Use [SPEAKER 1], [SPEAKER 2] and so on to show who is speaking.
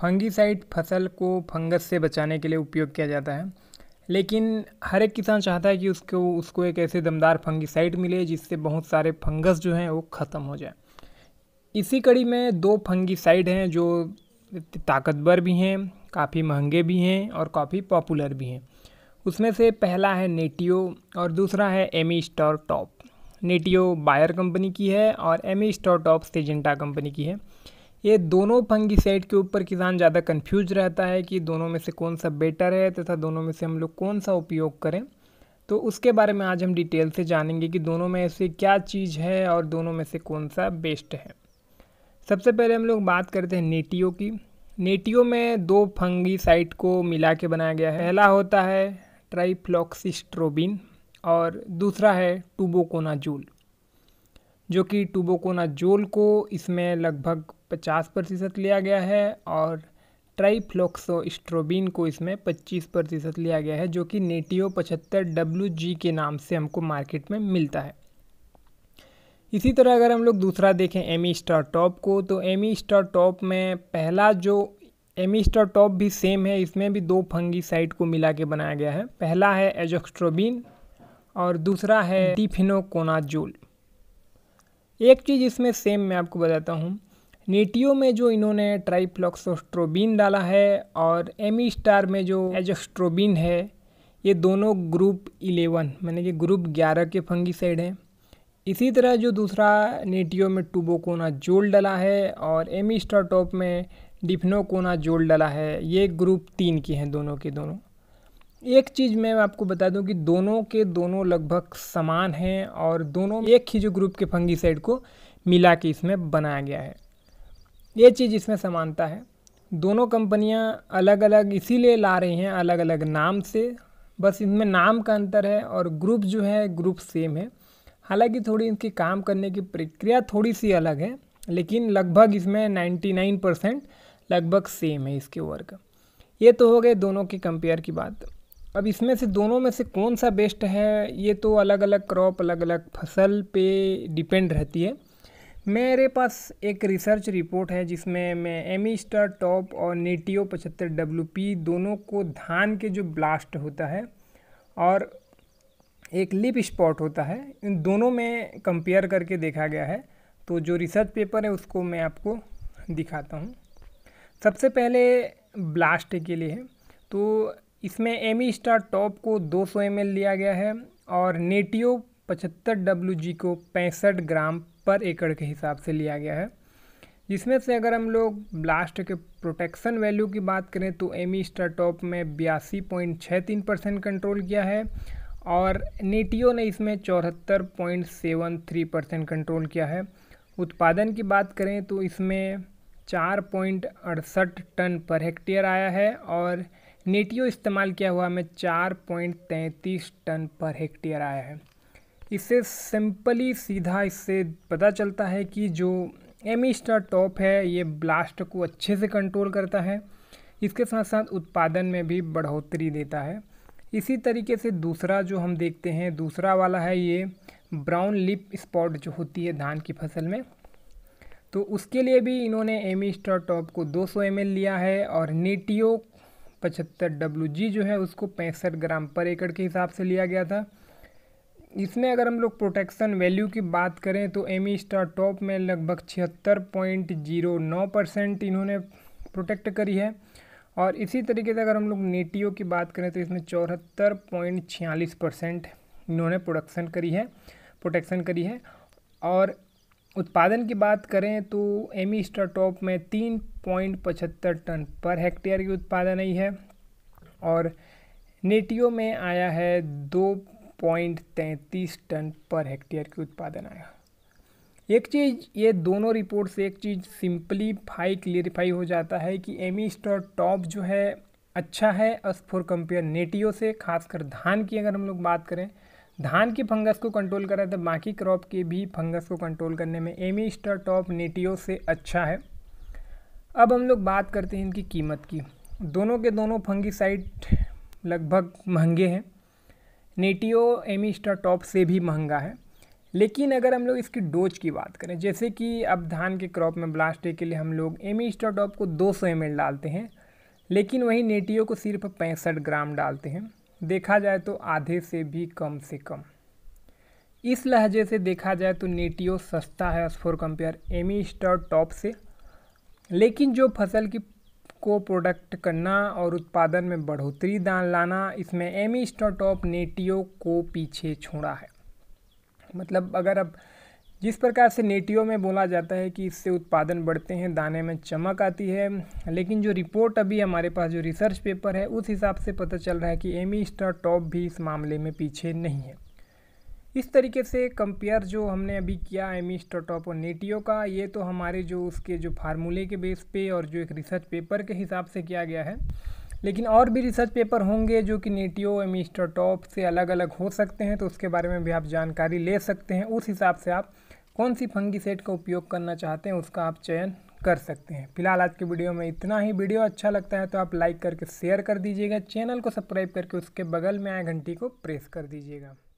[SPEAKER 1] fungicide फसल को fungus से बचाने के लिए उपयोग किया जाता है लेकिन हर एक किसान चाहता है कि उसको उसको एक ऐसे दमदार फंगीसाइड मिले जिससे बहुत सारे फंगस जो हैं वो ख़त्म हो जाए इसी कड़ी में दो फंगीसाइड हैं जो ताकतवर भी हैं काफ़ी महंगे भी हैं और काफ़ी पॉपुलर भी हैं उसमें से पहला है नेटियो और दूसरा है Amistar Top Nativo Bayer company की है और Amistar Top Syngenta company की है ये दोनों फंगीसाइड के ऊपर किसान ज़्यादा कंफ्यूज रहता है कि दोनों में से कौन सा बेटर है तथा दोनों में से हम लोग कौन सा उपयोग करें तो उसके बारे में आज हम डिटेल से जानेंगे कि दोनों में से क्या चीज़ है और दोनों में से कौन सा बेस्ट है सबसे पहले हम लोग बात करते हैं नेटियो की नेटियो में दो फंगीसाइड को मिला के बनाया गया है पहला होता है ट्राईफ्लॉक्सिस्ट्रोबिन और दूसरा है टूबोकोनाजोल जो कि टूबोकोनाजोल को इसमें लगभग पचास प्रतिशत लिया गया है और ट्राईफ्लोक्सोस्ट्रोबिन को इसमें पच्चीस प्रतिशत लिया गया है जो कि नेटियो पचहत्तर डब्ल्यू जी के नाम से हमको मार्केट में मिलता है इसी तरह अगर हम लोग दूसरा देखें एमी स्टार टॉप को तो एमी स्टार टॉप में पहला जो एमी स्टार टॉप भी सेम है इसमें भी दो फंगी साइट को मिला के बनाया गया है पहला है एजोक्स्ट्रोबिन और दूसरा है डिफिनोकोनाजोल एक चीज़ इसमें सेम मैं आपको बताता हूँ नेटियो में जो इन्होंने ट्राइप्लॉक्सोस्ट्रोबिन डाला है और एम स्टार में जो एजस्ट्रोबिन है ये दोनों ग्रुप इलेवन मैंने कि ग्रुप ग्यारह के फंगीसाइड हैं इसी तरह जो दूसरा नेटियो में टूबोकोना जोल डाला है और एमी स्टार टॉप में डिफनोकोना जोल डाला है ये ग्रुप तीन की हैं दोनों के दोनों एक चीज़ मैं आपको बता दूं कि दोनों के दोनों लगभग समान हैं और दोनों एक ही जो ग्रुप के फंगीसाइड को मिला के इसमें बनाया गया है ये चीज़ इसमें समानता है दोनों कंपनियां अलग अलग इसीलिए ला रही हैं अलग अलग नाम से बस इनमें नाम का अंतर है और ग्रुप जो है ग्रुप सेम है हालांकि थोड़ी इनकी काम करने की प्रक्रिया थोड़ी सी अलग है लेकिन लगभग इसमें 99 परसेंट लगभग सेम है इसके वर्क ये तो हो गए दोनों के कंपेयर की बात अब इसमें से दोनों में से कौन सा बेस्ट है ये तो अलग अलग क्रॉप अलग अलग फसल पे डिपेंड रहती है मेरे पास एक रिसर्च रिपोर्ट है जिसमें मैं एमी स्टार टॉप और नेटियो पचहत्तर डब्ल्यू पी दोनों को धान के जो ब्लास्ट होता है और एक लिप स्पॉट होता है इन दोनों में कंपेयर करके देखा गया है तो जो रिसर्च पेपर है उसको मैं आपको दिखाता हूँ सबसे पहले ब्लास्ट के लिए है तो इसमें एमी स्टार टॉप को 200 सौ लिया गया है और नेटियो पचहत्तर डब्ल्यू जी को पैंसठ ग्राम पर एकड़ के हिसाब से लिया गया है जिसमें से अगर हम लोग ब्लास्ट के प्रोटेक्शन वैल्यू की बात करें तो एम ई स्टार्टॉप में बयासी पॉइंट छः तीन परसेंट कंट्रोल किया है और नेटियो ने इसमें चौहत्तर point seven three percent control किया है उत्पादन की बात करें तो इसमें चार पॉइंट अड़सठ टन पर हेक्टेयर आया है और नेटियो इस्तेमाल किया हुआ में चार पॉइंट तैंतीस टन पर हेक्टेयर आया है इससे सिंपली सीधा इससे पता चलता है कि जो एम स्टार टॉप है ये ब्लास्ट को अच्छे से कंट्रोल करता है इसके साथ साथ उत्पादन में भी बढ़ोतरी देता है इसी तरीके से दूसरा जो हम देखते हैं दूसरा वाला है ये ब्राउन लिप स्पॉट जो होती है धान की फसल में तो उसके लिए भी इन्होंने एमी स्टार टॉप को 200 सौ लिया है और नेटियो पचहत्तर डब्ल्यू जो है उसको पैंसठ ग्राम पर एकड़ के हिसाब से लिया गया था इसमें अगर हम लोग प्रोटेक्शन वैल्यू की बात करें तो एम ई स्टार टॉप में लगभग छिहत्तर पॉइंट जीरो नौ परसेंट इन्होंने प्रोटेक्ट करी है और इसी तरीके से अगर हम लोग नेटियो की बात करें तो इसमें चौहत्तर पॉइंट छियालीस परसेंट इन्होंने प्रोडक्शन करी है प्रोटेक्शन करी है और उत्पादन की बात करें तो एम ई स्टार टॉप में तीन पॉइंट पचहत्तर टन पर हेक्टेयर की उत्पादन आई है और नेटियो में आया है दो पॉइंट तैंतीस टन पर हेक्टेयर के उत्पादन आया एक चीज़ ये दोनों रिपोर्ट से एक चीज़ सिंपलीफाई क्लियरिफाई हो जाता है कि एमी स्टॉर टॉप जो है अच्छा है अस फॉर कंपेयर नेटियो से खासकर धान की अगर हम लोग बात करें धान की फंगस को कंट्रोल कर रहा था तो बाकी क्रॉप के भी फंगस को कंट्रोल करने में एमी स्टार टॉप नेटियो से अच्छा है अब हम लोग बात करते हैं इनकी कीमत की दोनों के दोनों फंगी लगभग महंगे हैं नेटियो एमिस्टा टॉप से भी महंगा है लेकिन अगर हम लोग इसकी डोज की बात करें जैसे कि अब धान के क्रॉप में ब्लास्ट के लिए हम लोग एमिस्टा टॉप को 200 सौ डालते हैं लेकिन वहीं नेटियो को सिर्फ पैंसठ ग्राम डालते हैं देखा जाए तो आधे से भी कम से कम इस लहजे से देखा जाए तो नेटियो सस्ता है as for compare Amistar Top से लेकिन जो फसल की को प्रोडक्ट करना और उत्पादन में बढ़ोतरी दान लाना इसमें एमी स्टार्टअप नेटियो को पीछे छोड़ा है मतलब अगर अब जिस प्रकार से नेटियो में बोला जाता है कि इससे उत्पादन बढ़ते हैं दाने में चमक आती है लेकिन जो रिपोर्ट अभी हमारे पास जो रिसर्च पेपर है उस हिसाब से पता चल रहा है कि एमी स्टॉटॉप भी इस मामले में पीछे नहीं है इस तरीके से कंपेयर जो हमने अभी किया एम स्टोटॉप और नेटियो का ये तो हमारे जो उसके जो फार्मूले के बेस पे और जो एक रिसर्च पेपर के हिसाब से किया गया है लेकिन और भी रिसर्च पेपर होंगे जो कि नेटियो एम स्टोटॉप से अलग अलग हो सकते हैं तो उसके बारे में भी आप जानकारी ले सकते हैं उस हिसाब से आप कौन सी फंगी सेट का उपयोग करना चाहते हैं उसका आप चयन कर सकते हैं फिलहाल आज के वीडियो में इतना ही वीडियो अच्छा लगता है तो आप लाइक करके शेयर कर दीजिएगा चैनल को सब्सक्राइब करके उसके बगल में आए घंटी को प्रेस कर दीजिएगा